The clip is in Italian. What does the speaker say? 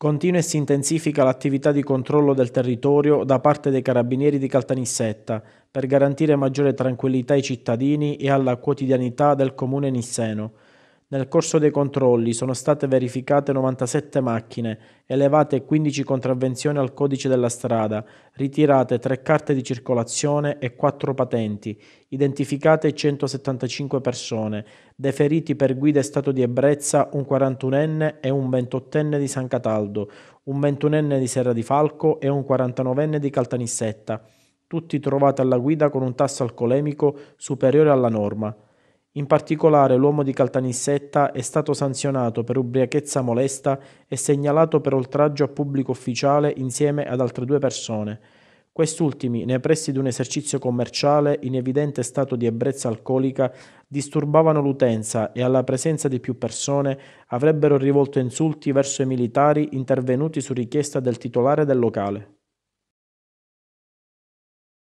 Continua e si intensifica l'attività di controllo del territorio da parte dei carabinieri di Caltanissetta per garantire maggiore tranquillità ai cittadini e alla quotidianità del comune nisseno. Nel corso dei controlli sono state verificate 97 macchine, elevate 15 contravvenzioni al codice della strada, ritirate 3 carte di circolazione e 4 patenti, identificate 175 persone, deferiti per guida e stato di ebbrezza un 41enne e un 28enne di San Cataldo, un 21enne di Serra di Falco e un 49enne di Caltanissetta tutti trovati alla guida con un tasso alcolemico superiore alla norma. In particolare l'uomo di Caltanissetta è stato sanzionato per ubriachezza molesta e segnalato per oltraggio a pubblico ufficiale insieme ad altre due persone, quest'ultimi nei pressi di un esercizio commerciale in evidente stato di ebbrezza alcolica disturbavano l'utenza e alla presenza di più persone avrebbero rivolto insulti verso i militari intervenuti su richiesta del titolare del locale.